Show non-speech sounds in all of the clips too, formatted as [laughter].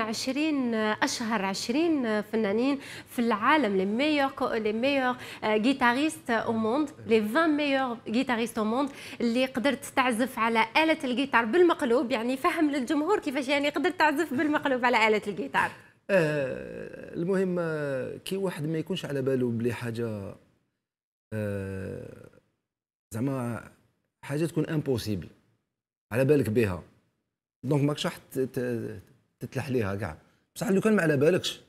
عندنا 20 اشهر 20 فنانين في العالم لي ميور لي ميور غيتاريست او موند لي 20 ميور غيتاريست او موند اللي قدرت تعزف على اله الجيتار بالمقلوب يعني فهم للجمهور كيفاش يعني قدرت تعزف بالمقلوب على اله الجيتار آه المهم آه، كي واحد ما يكونش على باله بلي حاجه آه زعما حاجه تكون امبوسيبل على بالك بها دونك ماكش راح تتلح ليها كاع بصح لو كان ما على بالكش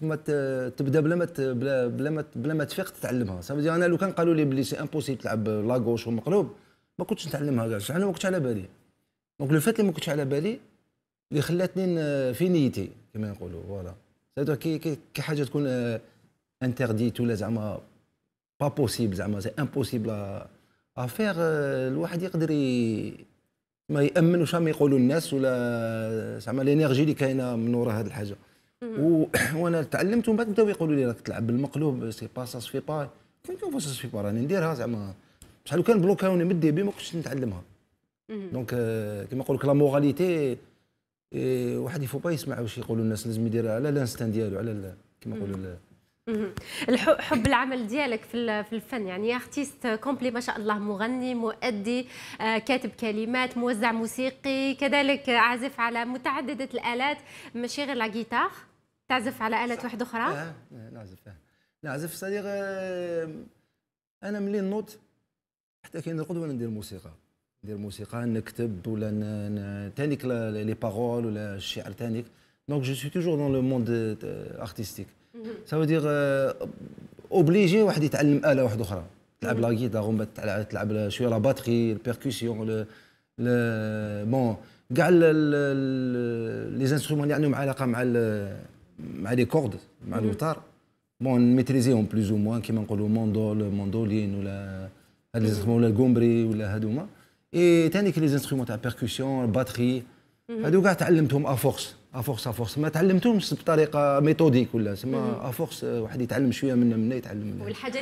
ثم تبدا بلا ما بلا بلا ما بلا ما تفيق تتعلمها سافو انا لو كان قالوا لي بلي سي امبوسيبل تلعب لا غوش ومقلوب ما كنتش نتعلمها كاع انا ما كنتش على بالي دونك لو فات اللي ما كنتش على بالي اللي خلاتني في نيتي كما يقولوا فوالا سادو كي كي حاجه تكون انترديت آه، ولا زعما با بوسيبل زعما سي امبوسيبل افير الواحد يقدر ما يامنوش ما يقولوا الناس ولا زعما الانرجي اللي كاينه من وراء هذه الحاجه و... [clears throat] وانا تعلمت ومن بعد بداو يقولوا لي راك تلعب بالمقلوب سي با سا سفي با كنت سا سفي با راني نديرها زعما بصح لو كان بلوكاوني من الديبي ما كنتش نتعلمها دونك كما نقول لك لا موراليتي واحد يفو با يسمع واش يقولوا الناس لازم يدير على الانستان ديالو على كما نقولوا حب العمل ديالك في الفن يعني ارتيست كومبلي ما شاء الله مغني مؤدي آه، كاتب كلمات موزع موسيقي كذلك عازف على متعدده الالات ماشي غير لا جيتار تعزف على الات واحده اخرى آه. نعزف نعزف صديق آه، انا ملي نوت حتى نرقد وانا ندير موسيقى ندير موسيقى نكتب ولا تانيك لي باغول ولا الشعر تانيك دونك جو سوي توجور دون لو موند ارتستيك سا دير اوبليجي واحد يتعلم اله واحده اخرى تلعب لا غيتا غومبات تلعب شويه لا باتري بون كاع لي زانسترومون اللي عندهم علاقه مع مع لي كورد مع الوتار بون ميتريزيهم بلوز او موان كيما نقولوا موندول موندولين ولا هاد لي زانسترومون ولا الكومبري ولا هادوما اي ثاني لي زانسترومون تاع بيركسيون باتري هادو كاع تعلمتهم افورس افورس افورس ما تعلمتهمش بطريقه ميثوديك ولا سما افورس آه، واحد يتعلم شويه من هنا يتعلم والحاجه